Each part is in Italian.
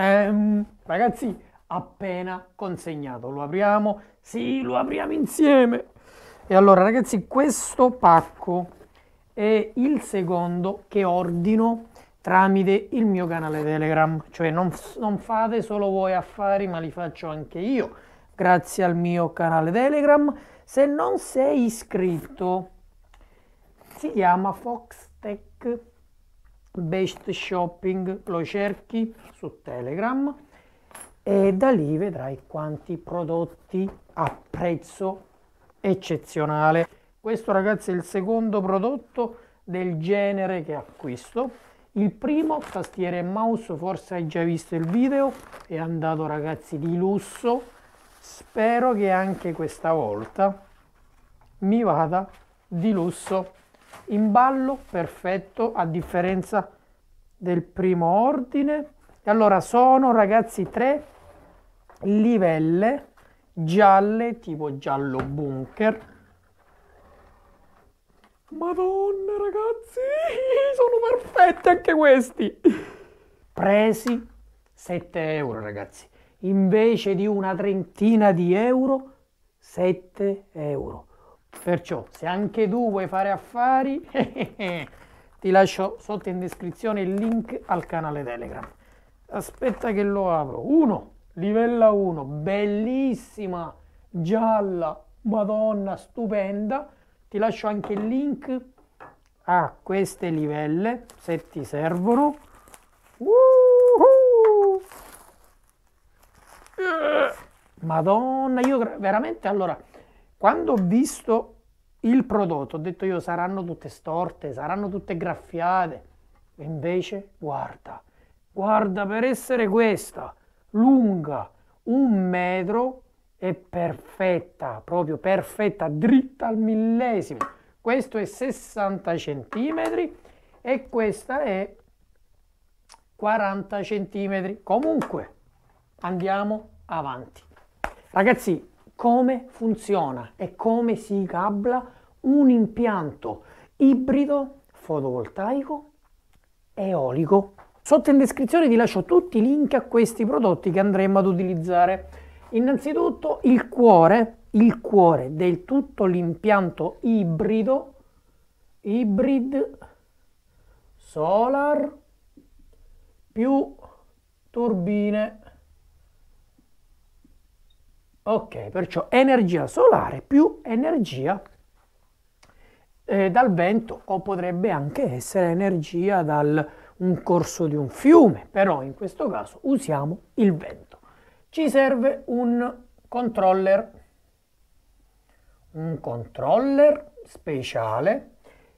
Ehm, ragazzi, appena consegnato. Lo apriamo? Sì, lo apriamo insieme. E allora, ragazzi, questo pacco è il secondo che ordino tramite il mio canale Telegram. Cioè, non, non fate solo voi affari, ma li faccio anche io. Grazie al mio canale Telegram. Se non sei iscritto, si chiama Fox Tech Best Shopping, lo cerchi su Telegram e da lì vedrai quanti prodotti a prezzo eccezionale. Questo ragazzi è il secondo prodotto del genere che acquisto. Il primo, tastiere e mouse, forse hai già visto il video, è andato ragazzi di lusso. Spero che anche questa volta mi vada di lusso in ballo perfetto a differenza del primo ordine e allora sono ragazzi tre livelle gialle tipo giallo bunker madonna ragazzi sono perfetti anche questi presi 7 euro ragazzi invece di una trentina di euro 7 euro Perciò, se anche tu vuoi fare affari, ti lascio sotto in descrizione il link al canale Telegram. Aspetta che lo apro. 1, livella 1, bellissima, gialla, madonna, stupenda. Ti lascio anche il link a queste livelle, se ti servono. uh Madonna, io veramente allora quando ho visto il prodotto, ho detto io saranno tutte storte, saranno tutte graffiate. E invece, guarda, guarda per essere questa, lunga, un metro, è perfetta, proprio perfetta, dritta al millesimo. Questo è 60 centimetri e questa è 40 centimetri. Comunque, andiamo avanti. Ragazzi, come funziona e come si cabla un impianto ibrido fotovoltaico eolico. Sotto in descrizione vi lascio tutti i link a questi prodotti che andremo ad utilizzare. Innanzitutto il cuore, il cuore del tutto l'impianto ibrido, hybrid solar più turbine Ok, perciò energia solare più energia eh, dal vento o potrebbe anche essere energia dal un corso di un fiume, però in questo caso usiamo il vento. Ci serve un controller, un controller speciale.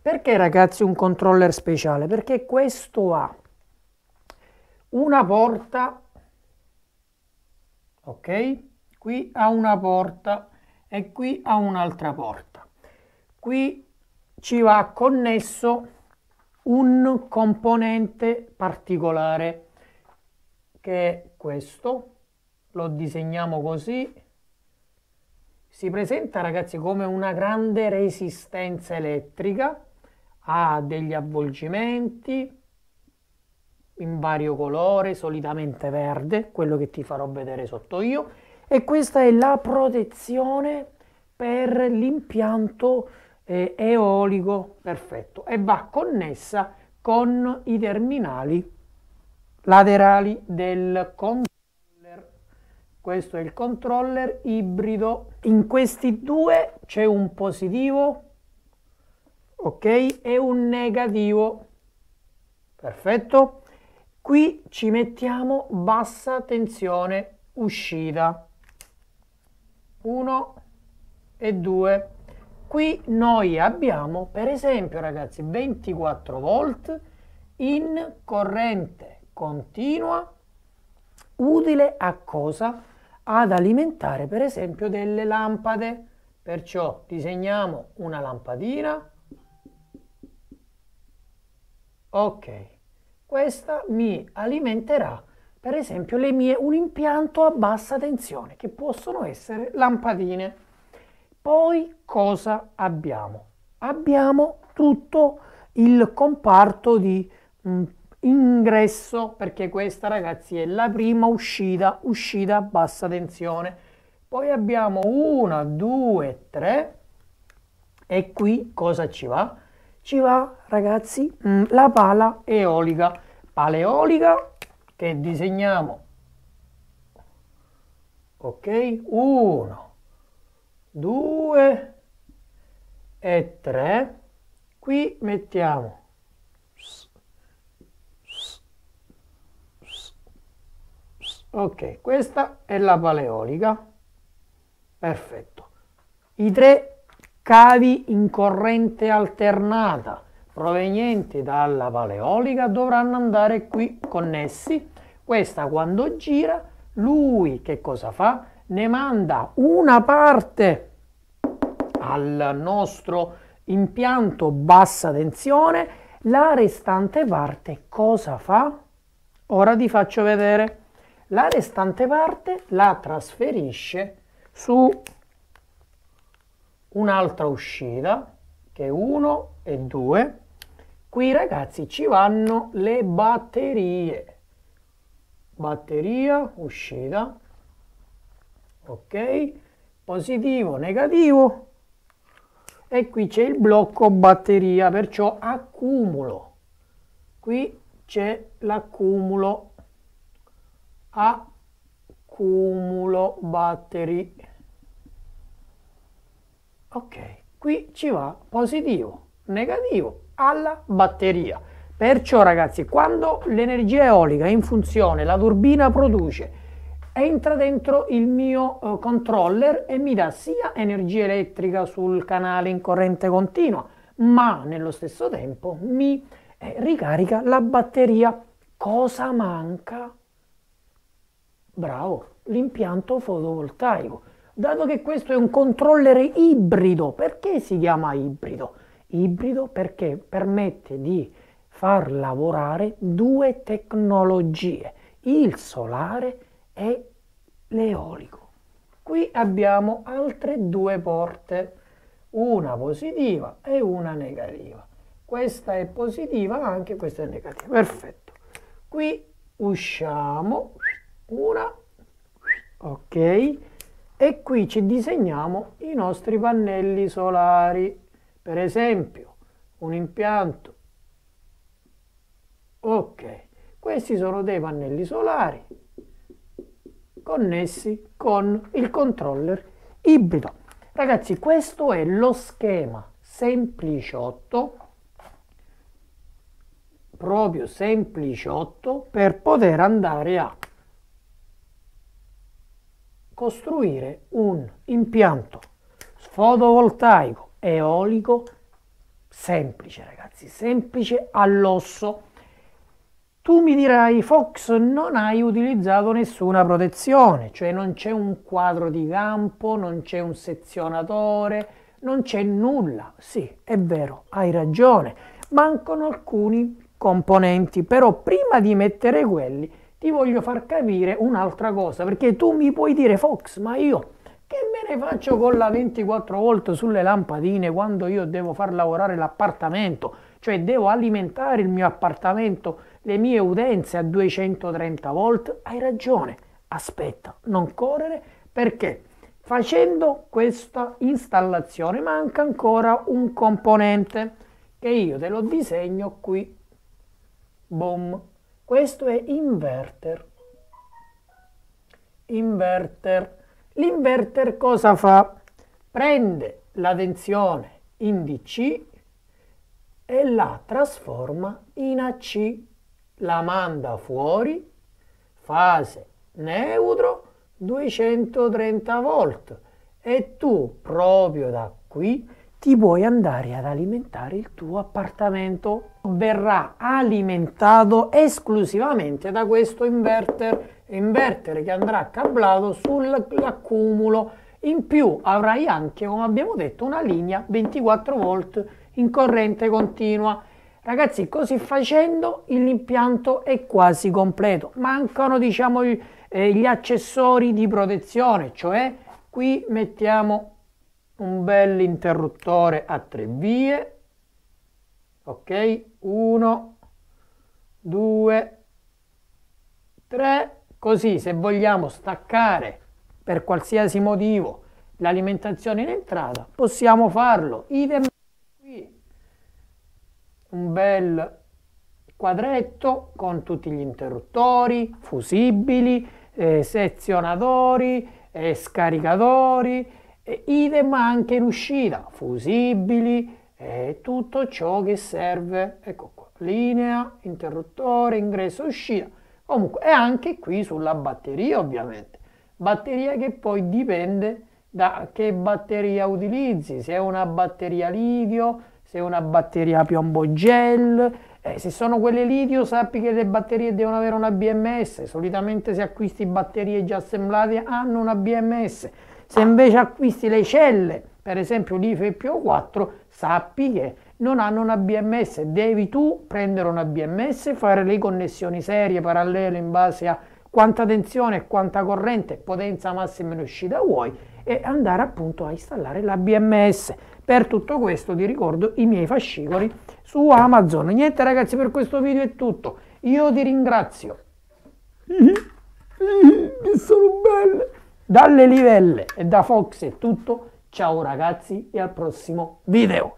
Perché ragazzi un controller speciale? Perché questo ha una porta, ok? qui ha una porta e qui ha un'altra porta. Qui ci va connesso un componente particolare che è questo. Lo disegniamo così. Si presenta ragazzi come una grande resistenza elettrica, ha degli avvolgimenti, in vario colore, solitamente verde, quello che ti farò vedere sotto io, e questa è la protezione per l'impianto eh, eolico perfetto e va connessa con i terminali laterali del controller. Questo è il controller ibrido. In questi due c'è un positivo ok e un negativo. Perfetto. Qui ci mettiamo bassa tensione uscita 1 e 2. Qui noi abbiamo, per esempio, ragazzi, 24 volt in corrente continua utile a cosa? Ad alimentare, per esempio, delle lampade. Perciò disegniamo una lampadina. Ok, questa mi alimenterà per esempio le mie un impianto a bassa tensione che possono essere lampadine. Poi cosa abbiamo? Abbiamo tutto il comparto di mh, mm, ingresso perché questa ragazzi è la prima uscita, uscita a bassa tensione. Poi abbiamo 1, 2, 3 e qui cosa ci va? Ci va ragazzi mh, mm, la pala eolica. Pala eolica che disegniamo. Ok? 1, 2 e 3. Qui mettiamo Ok, questa è la paleolica. Perfetto. I tre cavi in corrente alternata provenienti dalla paleolica dovranno andare qui connessi. Questa quando gira, lui che cosa fa? Ne manda una parte al nostro impianto bassa tensione, la restante parte cosa fa? Ora ti faccio vedere. La restante parte la trasferisce su un'altra uscita che è 1 e 2 Qui ragazzi ci vanno le batterie. Batteria, uscita. Ok, positivo, negativo. E qui c'è il blocco batteria, perciò accumulo. Qui c'è l'accumulo. Accumulo batteri Ok, qui ci va positivo, negativo alla batteria. Perciò ragazzi, quando l'energia eolica è in funzione, la turbina produce, entra dentro il mio eh, controller e mi dà sia energia elettrica sul canale in corrente continua, ma nello stesso tempo mi eh, ricarica la batteria. Cosa manca? Bravo, l'impianto fotovoltaico. Dato che questo è un controller ibrido, perché si chiama ibrido? ibrido perché permette di far lavorare due tecnologie, il solare e l'eolico. Qui abbiamo altre due porte, una positiva e una negativa. Questa è positiva, anche questa è negativa. Perfetto. Qui usciamo una, ok, e qui ci disegniamo i nostri pannelli solari. Per esempio, un impianto. Ok, questi sono dei pannelli solari connessi con il controller ibrido. Ragazzi, questo è lo schema sempliciotto, proprio sempliciotto, per poter andare a costruire un impianto fotovoltaico eolico semplice ragazzi, semplice all'osso. Tu mi dirai Fox non hai utilizzato nessuna protezione, cioè non c'è un quadro di campo, non c'è un sezionatore, non c'è nulla. Sì, è vero, hai ragione, mancano alcuni componenti, però prima di mettere quelli ti voglio far capire un'altra cosa, perché tu mi puoi dire Fox, ma io ne faccio con la 24 volt sulle lampadine quando io devo far lavorare l'appartamento? Cioè devo alimentare il mio appartamento, le mie utenze a 230 volt? Hai ragione, aspetta, non correre perché facendo questa installazione manca ancora un componente che io te lo disegno qui. Boom. Questo è inverter. Inverter L'inverter cosa fa? Prende la tensione in DC e la trasforma in AC, la manda fuori, fase neutro 230 volt e tu proprio da qui ti puoi andare ad alimentare il tuo appartamento. Verrà alimentato esclusivamente da questo inverter invertere che andrà cablato sull'accumulo. In più avrai anche, come abbiamo detto, una linea 24 volt in corrente continua. Ragazzi, così facendo l'impianto è quasi completo. Mancano, diciamo, eh, gli accessori di protezione, cioè qui mettiamo un bel interruttore a tre vie. Ok? 1 2 Così se vogliamo staccare per qualsiasi motivo l'alimentazione in entrata, possiamo farlo. Idem qui. Un bel quadretto con tutti gli interruttori, fusibili, eh, sezionatori, eh, scaricatori, eh, idem anche in uscita, fusibili, eh, tutto ciò che serve. Ecco qua, linea, interruttore, ingresso, uscita Comunque, e anche qui sulla batteria ovviamente. Batteria che poi dipende da che batteria utilizzi, se è una batteria litio, se è una batteria piombo gel, eh, se sono quelle litio sappi che le batterie devono avere una BMS, solitamente se acquisti batterie già assemblate hanno una BMS, se invece acquisti le celle, per esempio l'IFE PO4, sappi che non hanno una BMS. Devi tu prendere una BMS, fare le connessioni serie, parallele in base a quanta tensione, quanta corrente, potenza massima in uscita vuoi e andare appunto a installare la BMS. Per tutto questo ti ricordo i miei fascicoli su Amazon. Niente ragazzi, per questo video è tutto. Io ti ringrazio. Che mm-hmm. mm-hmm. sono belle! Dalle livelle e da Fox è tutto. Ciao ragazzi e al prossimo video!